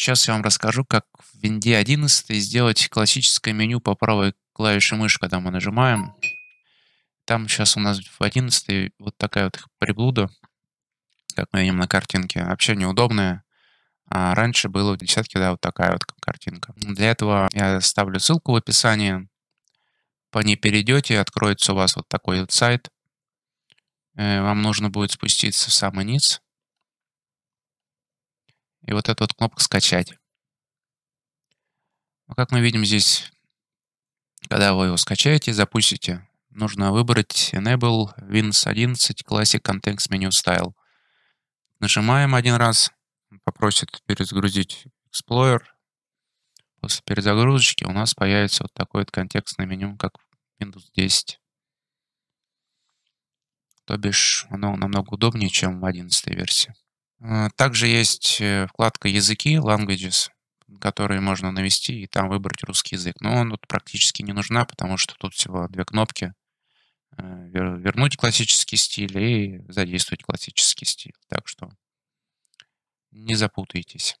сейчас я вам расскажу, как в Винде 11 сделать классическое меню по правой клавише мыши, когда мы нажимаем. Там сейчас у нас в 11 вот такая вот приблуда, как мы видим на картинке, вообще неудобная. А раньше было в десятке, да, вот такая вот картинка. Для этого я ставлю ссылку в описании. По ней перейдете, откроется у вас вот такой вот сайт. Э, вам нужно будет спуститься в самый низ и вот эта вот кнопка «Скачать». Ну, как мы видим здесь, когда вы его скачаете, запустите, нужно выбрать Enable Windows 11 Classic Context Menu Style. Нажимаем один раз, попросит перезагрузить Explorer. После перезагрузочки у нас появится вот такое вот контекстное меню, как Windows 10. То бишь оно намного удобнее, чем в 11 версии. Э, также есть э, вкладка «Языки», «Languages», которые можно навести и там выбрать русский язык. Но он тут практически не нужна, потому что тут всего две кнопки. Э, вернуть классический стиль и задействовать классический стиль. Так что не запутайтесь.